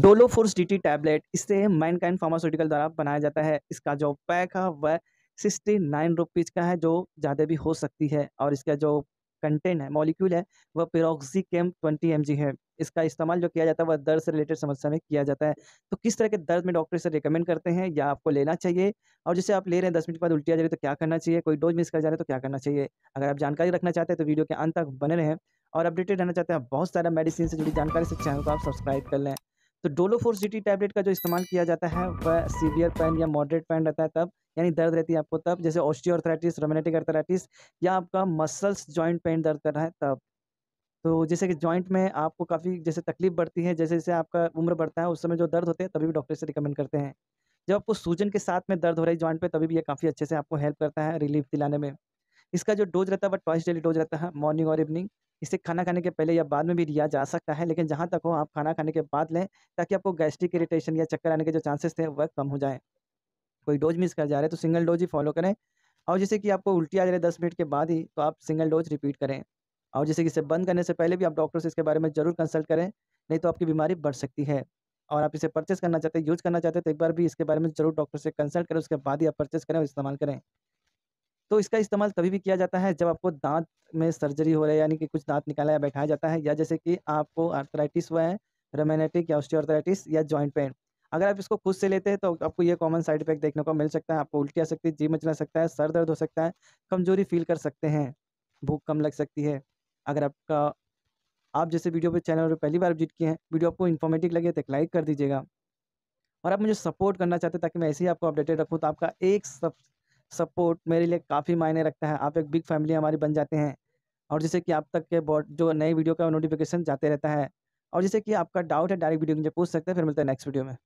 डोलोफोर्स D T tablet इसे Mankind pharmaceutical द्वारा बनाया जाता है इसका जो पैक है वह सिक्सटी नाइन रुपीज़ का है जो ज़्यादा भी हो सकती है और इसका जो कंटेंट है मॉलिक्यूल है वह पेरोक्सी केम ट्वेंटी एम है इसका इस्तेमाल जो किया जाता है वह दर्द से रिलेटेड समस्या में किया जाता है तो किस तरह के दर्द में डॉक्टर इसे रिकमेंड करते हैं या आपको लेना चाहिए और जैसे आप ले रहे हैं दस मिनट बाद उल्टी आ जाए तो क्या करना चाहिए कोई डोज मिस कर जा रहे हैं तो क्या करना चाहिए अगर आप जानकारी रखना चाहते हैं तो वीडियो के अंत तक बने रहें और अपडेटेड रहना चाहते हैं बहुत सारा मेडिसिन से जुड़ी जानकारी से चैनल को आप सब्सक्राइब कर लें तो डोलोफोरसिटी टैबलेट का जो इस्तेमाल किया जाता है वह सीवियर पेन या मॉडरेट पेन रहता है तब यानी दर्द रहती है आपको तब जैसे ऑस्टियोआर्थराइटिस रोमेटिक अर्थराइटिस या आपका मसल्स जॉइंट पेन दर्द कर रहा है तब तो जैसे कि जॉइंट में आपको काफ़ी जैसे तकलीफ बढ़ती है जैसे जैसे आपका उम्र बढ़ता है उस समय जो दर्द होते हैं तभी भी डॉक्टर से रिकमेंड करते हैं जब आपको सूजन के साथ में दर्द हो रही है जॉइंट पे तभी भी ये काफ़ी अच्छे से आपको हेल्प करता है रिलीफ दिलाने में इसका जो डोज रहता है वह ट्वाइस डेली डोज रहता है मॉर्निंग और इवनिंग इसे खाना खाने के पहले या बाद में भी लिया जा सकता है लेकिन जहाँ तक हो आप खाना खाने के बाद लें ताकि आपको गैस्ट्रिक इरीटेशन या चक्कर आने के जो चांसेस थे वह कम हो जाए कोई डोज मिस कर जा रहे हैं तो सिंगल डोज ही फॉलो करें और जैसे कि आपको उल्टी आ जा रही है दस मिनट के बाद ही तो आप सिंगल डोज रिपीट करें और जैसे कि इसे बंद करने से पहले भी आप डॉक्टर से इसके बारे में ज़रूर कंसल्ट करें नहीं तो आपकी बीमारी बढ़ सकती है और आप इसे परचेस करना चाहते हैं यूज़ करना चाहते हैं तो एक बार भी इसके बारे में ज़रूर डॉक्टर से कंसल्ट करें उसके बाद ही आप परचेस करें और इस्तेमाल करें तो इसका इस्तेमाल तभी भी किया जाता है जब आपको दांत में सर्जरी हो रहा है यानी कि कुछ दांत निकाला या बैठाया जाता है या जैसे कि आपको आर्थराइटिस हुआ है रेमेनेटिक या ऑस्टियोआर्थराइटिस या जॉइंट पेन अगर आप इसको खुद से लेते हैं तो आपको ये कॉमन साइड इफेक्ट देखने को मिल सकता है आपको उल्टी आ सकती है जी मचला सकता है सर दर्द हो सकता है कमजोरी फील कर सकते हैं भूख कम लग सकती है अगर आपका आप जैसे वीडियो पे चैनल पर पहली बार विजिट किए हैं वीडियो आपको इन्फॉर्मेटिव लगे तो एक लाइक कर दीजिएगा और आप मुझे सपोर्ट करना चाहते हैं ताकि मैं ऐसे ही आपको अपडेटेड रखूँ तो आपका एक सब सपोर्ट मेरे लिए काफ़ी मायने रखता है आप एक बिग फैमिली हमारी बन जाते हैं और जैसे कि आप तक के बॉड जो नए वीडियो का नोटिफिकेशन जाते रहता है और जैसे कि आपका डाउट है डायरेक्ट वीडियो मुझे पूछ सकते हैं फिर मिलते हैं नेक्स्ट वीडियो में